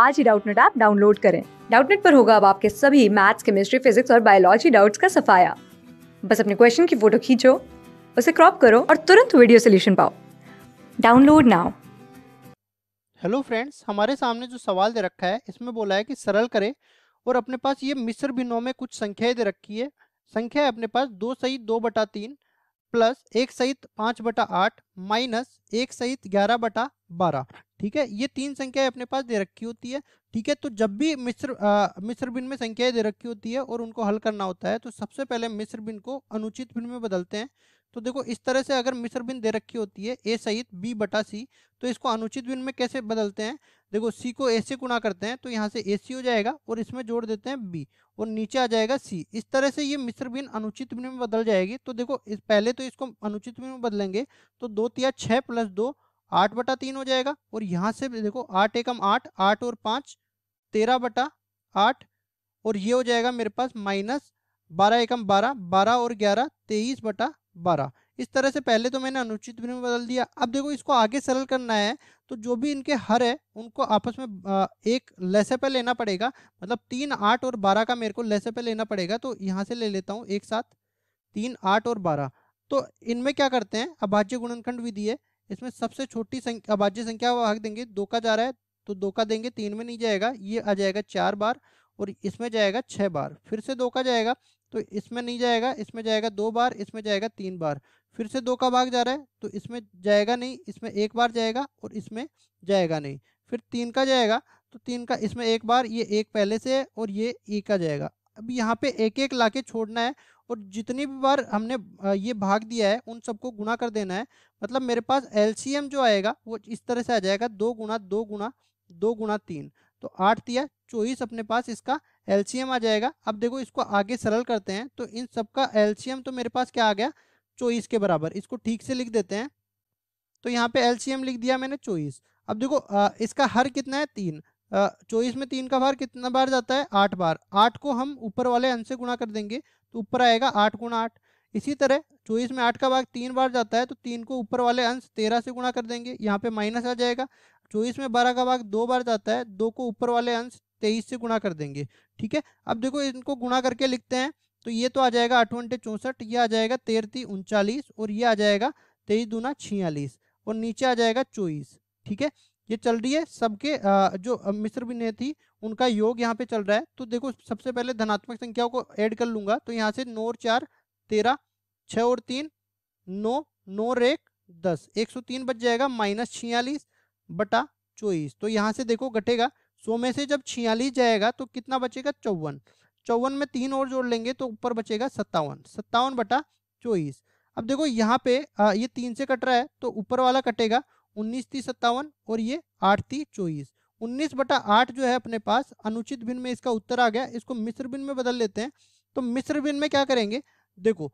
आज ही Doubtnut app download करें डाउटनेट पर होगा अब आपके सभी मैथ्स केमिस्ट्री फिजिक्स और बायोलॉजी डाउट्स का सफाया बस अपने क्वेश्चन की फोटो खींचो उसे क्रॉप करो और तुरंत वीडियो सोल्यूशन पाओ डाउनलोड नाउ हेलो फ्रेंड्स हमारे सामने जो सवाल दे रखा है इसमें बोला है कि सरल करें और अपने पास ये मिस्र भिन्नों में कुछ संख्याएं दे रखी है संख्या है अपने पास दो सहित दो बटा तीन प्लस एक सहित पाँच बटा आठ माइनस एक सहित ग्यारह बटा बारह ठीक है ये तीन संख्याएं अपने पास दे रखी होती है ठीक है तो जब भी मिश्र मिश्र बिन में संख्याएं दे रखी होती है और उनको हल करना होता है तो सबसे पहले मिश्र बिन को अनुचित बिन में बदलते हैं तो देखो इस तरह से अगर मिश्र बिन दे रखी होती है ए सहित बी बटा सी तो इसको अनुचित बिन में कैसे बदलते हैं देखो सी को ए से गुणा करते हैं तो यहाँ से ए सी हो जाएगा और इसमें जोड़ देते हैं बी और नीचे आ जाएगा सी इस तरह से ये मिश्र बिन अनुचित बिन में बदल जाएगी तो देखो इस पहले तो इसको अनुचित बिन में बदलेंगे तो दो तिया छः प्लस दो आठ बटा तीन हो जाएगा और यहाँ से देखो आठ एकम आठ आठ और पाँच तेरह बटा आठ और ये हो जाएगा मेरे पास माइनस बारह एकम बारह बारह और ग्यारह तेईस बटा बारह इस तरह से पहले तो मैंने अनुचित में बदल दिया अब देखो इसको आगे सरल करना है तो जो भी इनके हर है उनको आपस में एक लेसे पर लेना पड़ेगा मतलब तीन आठ और बारह का मेरे को लेसे पर लेना पड़ेगा तो यहाँ से ले लेता हूँ एक साथ तीन आठ और बारह तो इनमें क्या करते हैं अभाज्य गुणनखंड विधि है इसमें सबसे छोटी संख्या अभाज्य संख्या हक देंगे दो का जा रहा है तो दो का देंगे तीन में नहीं जाएगा ये आ जाएगा चार बार और इसमें जाएगा छः बार फिर से दो का जाएगा तो इसमें नहीं जाएगा इसमें जाएगा दो बार इसमें जाएगा तीन बार फिर से दो का भाग जा रहा है तो इसमें जाएगा नहीं इसमें एक बार जाएगा और इसमें जाएगा नहीं फिर तीन का जाएगा तो तीन का इसमें एक बार ये एक पहले से है और ये एक का जाएगा अब यहाँ पे एक एक लाके छोड़ना है और जितनी भी बार हमने ये भाग दिया है उन सबको गुणा कर देना है मतलब मेरे पास एल जो आएगा वो इस तरह से आ जाएगा दो गुणा दो गुणा दो गुणा तीन तो आठ दिया चौबीस अपने पास इसका एल आ जाएगा अब देखो इसको आगे सरल करते हैं तो इन सबका एल तो मेरे पास क्या आ गया चौबीस के बराबर इसको ठीक से लिख देते हैं तो यहाँ पे एल लिख दिया मैंने चौबीस अब देखो इसका हर कितना है तीन चौबीस में तीन का भार कितना बार जाता है आठ बार आठ को हम ऊपर वाले अंश से गुणा कर देंगे तो ऊपर आएगा आठ गुणा आठ इसी तरह चौबीस में आठ का भाग तीन बार जाता है तो तीन को ऊपर वाले अंश तेरह से गुणा कर देंगे यहाँ पे माइनस आ जाएगा चौबीस में बारह का भाग दो बार जाता है दो को ऊपर वाले अंश तेईस से गुणा कर देंगे ठीक है अब देखो इनको गुणा करके लिखते हैं तो ये तो आ जाएगा आठ वनटे चौंसठ ये आ जाएगा तेरती उनचालीस और ये आ जाएगा तेईस दूना छियालीस और नीचे आ जाएगा चौबीस ठीक है ये चल रही है सबके जो मिश्र विनय थी उनका योग यहाँ पे चल रहा है तो देखो सबसे पहले धनात्मक संख्याओं को ऐड कर लूंगा तो यहाँ से नौ और चार तेरह छ और तीन नौ नौ और एक दस एक सौ तीन बच जाएगा माइनस छियालीस बटा चौबीस तो यहाँ से देखो घटेगा सौ में से जब छियालीस जाएगा तो कितना बचेगा चौवन चौवन में तीन और जोड़ लेंगे तो ऊपर बचेगा सत्तावन सत्तावन बटा चौबीस अब देखो यहाँ पे ये तीन से कट रहा है तो ऊपर वाला कटेगा उन्नीस थी सत्तावन और ये आठ थी चौबीस उन्नीस बटा आठ जो है अपने पास अनुचित भिन्न में इसका उत्तर आ गया इसको मिश्र भिन्न में बदल लेते हैं तो मिश्र भिन्न में क्या करेंगे देखो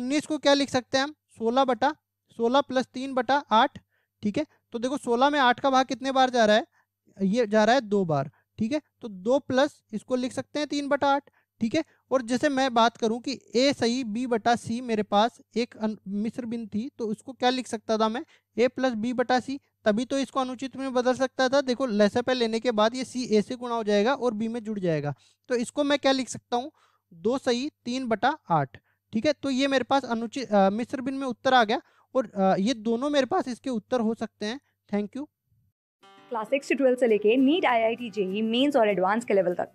उन्नीस को क्या लिख सकते हैं हम सोलह बटा सोलह प्लस तीन बटा आठ ठीक है तो देखो सोलह में आठ का भाग कितने बार जा रहा है ये जा रहा है दो बार ठीक है तो दो प्लस इसको लिख सकते हैं तीन बटा आठ ठीक है और जैसे मैं बात करूं कि ए सही बी बटा सी मेरे पास एक मिश्र बिंद थी तो उसको क्या लिख सकता था मैं ए प्लस बी बटा सी तभी तो इसको अनुचित में बदल सकता था देखो लैसे पे लेने के बाद ये सी ए से गुणा हो जाएगा और बी में जुड़ जाएगा तो इसको मैं क्या लिख सकता हूँ दो सही तीन बटा आठ ठीक है तो ये मेरे पास अनुचित मिश्र बिन में उत्तर आ गया और आ, ये दोनों मेरे पास इसके उत्तर हो सकते हैं थैंक यू क्लास सिक्स से ट्वेल्थ से लेके NEET I I T JEE mains और एडवांस के लेवल तक